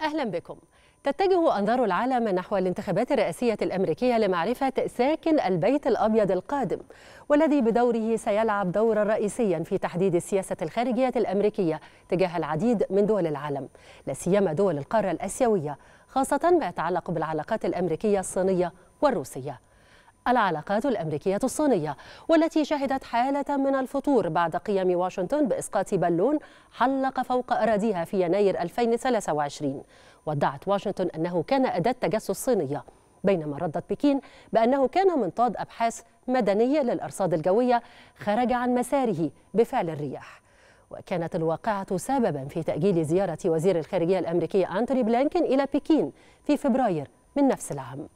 أهلا بكم تتجه أنظار العالم نحو الانتخابات الرئاسية الأمريكية لمعرفة ساكن البيت الأبيض القادم والذي بدوره سيلعب دورا رئيسيا في تحديد السياسة الخارجية الأمريكية تجاه العديد من دول العالم لا سيما دول القارة الآسيوية خاصة ما يتعلق بالعلاقات الأمريكية الصينية والروسية العلاقات الأمريكية الصينية والتي شهدت حالة من الفتور بعد قيام واشنطن بإسقاط بالون حلق فوق أراضيها في يناير 2023 وادعت واشنطن أنه كان أداة تجسس صينية بينما ردت بكين بأنه كان منطاد أبحاث مدنية للأرصاد الجوية خرج عن مساره بفعل الرياح وكانت الواقعة سببا في تأجيل زيارة وزير الخارجية الأمريكي أنتوني بلانكن إلى بكين في فبراير من نفس العام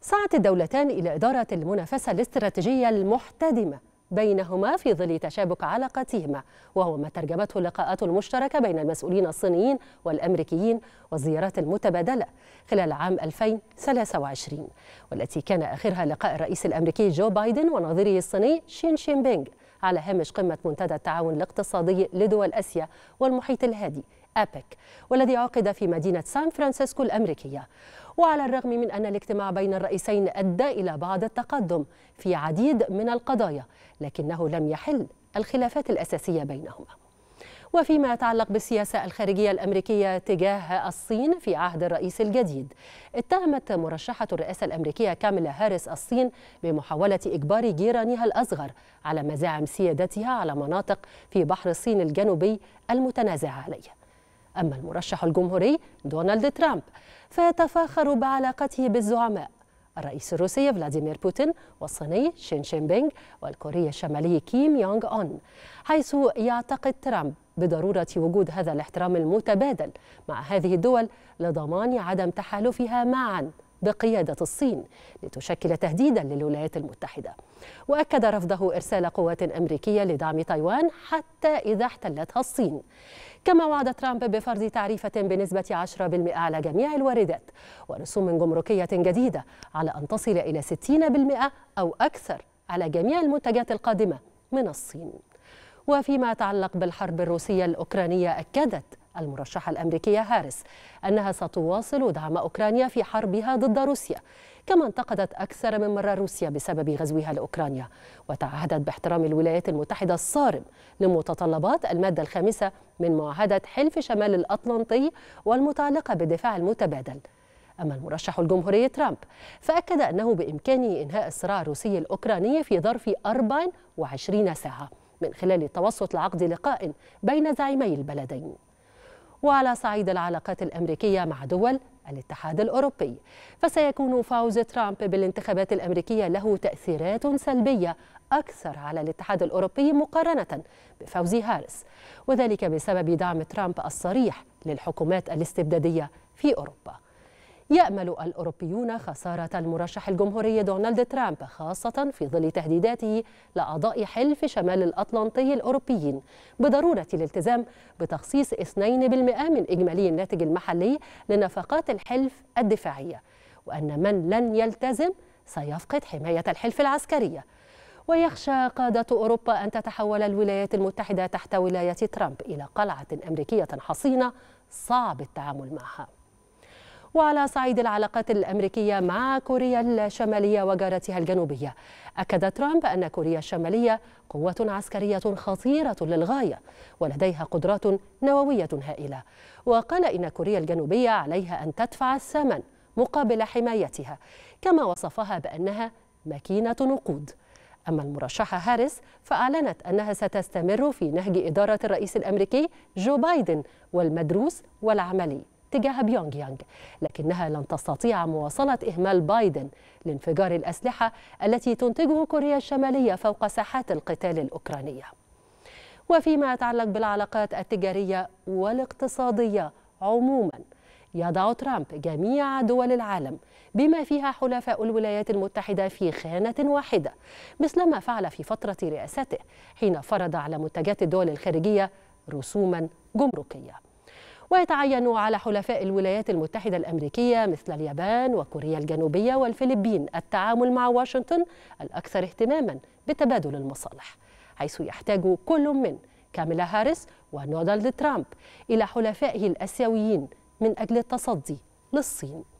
سعت الدولتان إلى إدارة المنافسة الاستراتيجية المحتدمة بينهما في ظل تشابك علاقاتهما وهو ما ترجمته اللقاءات المشتركة بين المسؤولين الصينيين والأمريكيين والزيارات المتبادلة خلال عام 2023 والتي كان آخرها لقاء الرئيس الأمريكي جو بايدن ونظيره الصيني شين شين بينغ على هامش قمة منتدى التعاون الاقتصادي لدول آسيا والمحيط الهادي أبك والذي عقد في مدينة سان فرانسيسكو الأمريكية وعلى الرغم من أن الاجتماع بين الرئيسين أدى إلى بعض التقدم في عديد من القضايا لكنه لم يحل الخلافات الأساسية بينهما وفيما يتعلق بالسياسة الخارجية الأمريكية تجاه الصين في عهد الرئيس الجديد اتهمت مرشحة الرئاسة الأمريكية كاملا هاريس الصين بمحاولة إجبار جيرانها الأصغر على مزاعم سيادتها على مناطق في بحر الصين الجنوبي المتنازع عليه أما المرشح الجمهوري دونالد ترامب فيتفاخر بعلاقته بالزعماء الرئيس الروسي فلاديمير بوتين والصيني شين شين بينغ والكوري الشمالي كيم يونغ أون حيث يعتقد ترامب بضرورة وجود هذا الاحترام المتبادل مع هذه الدول لضمان عدم تحالفها معاً بقيادة الصين لتشكل تهديدا للولايات المتحدة وأكد رفضه إرسال قوات أمريكية لدعم تايوان حتى إذا احتلتها الصين كما وعد ترامب بفرض تعريفة بنسبة 10% على جميع الواردات ورسوم جمركية جديدة على أن تصل إلى 60% أو أكثر على جميع المنتجات القادمة من الصين وفيما يتعلق بالحرب الروسية الأوكرانية أكدت المرشحة الأمريكية هاريس أنها ستواصل دعم أوكرانيا في حربها ضد روسيا كما انتقدت أكثر من مرة روسيا بسبب غزوها لأوكرانيا وتعهدت باحترام الولايات المتحدة الصارم لمتطلبات المادة الخامسة من معاهدة حلف شمال الأطلنطي والمتعلقة بالدفاع المتبادل أما المرشح الجمهوري ترامب فأكد أنه بإمكانه إنهاء الصراع الروسي الأوكراني في ظرف 24 ساعة من خلال التوسط لعقد لقاء بين زعيمي البلدين وعلى صعيد العلاقات الأمريكية مع دول الاتحاد الأوروبي فسيكون فوز ترامب بالانتخابات الأمريكية له تأثيرات سلبية أكثر على الاتحاد الأوروبي مقارنة بفوز هارس وذلك بسبب دعم ترامب الصريح للحكومات الاستبدادية في أوروبا يأمل الأوروبيون خسارة المرشح الجمهوري دونالد ترامب خاصة في ظل تهديداته لأعضاء حلف شمال الأطلنطي الأوروبيين بضرورة الالتزام بتخصيص 2% من إجمالي الناتج المحلي لنفقات الحلف الدفاعية وأن من لن يلتزم سيفقد حماية الحلف العسكرية ويخشى قادة أوروبا أن تتحول الولايات المتحدة تحت ولاية ترامب إلى قلعة أمريكية حصينة صعب التعامل معها وعلى صعيد العلاقات الأمريكية مع كوريا الشمالية وجارتها الجنوبية أكد ترامب أن كوريا الشمالية قوة عسكرية خطيرة للغاية ولديها قدرات نووية هائلة وقال إن كوريا الجنوبية عليها أن تدفع الثمن مقابل حمايتها كما وصفها بأنها ماكينة نقود أما المرشحة هاريس فأعلنت أنها ستستمر في نهج إدارة الرئيس الأمريكي جو بايدن والمدروس والعملي تجاه بيونغ يانغ لكنها لن تستطيع مواصلة إهمال بايدن لانفجار الأسلحة التي تنتجه كوريا الشمالية فوق ساحات القتال الأوكرانية وفيما يتعلق بالعلاقات التجارية والاقتصادية عموماً يضع ترامب جميع دول العالم بما فيها حلفاء الولايات المتحدة في خانة واحدة مثل ما فعل في فترة رئاسته حين فرض على منتجات الدول الخارجية رسوما جمركيه ويتعين على حلفاء الولايات المتحدة الأمريكية مثل اليابان وكوريا الجنوبية والفلبين التعامل مع واشنطن الأكثر اهتماما بتبادل المصالح حيث يحتاج كل من كاميلا هاريس ونودالد ترامب إلى حلفائه الآسيويين من أجل التصدي للصين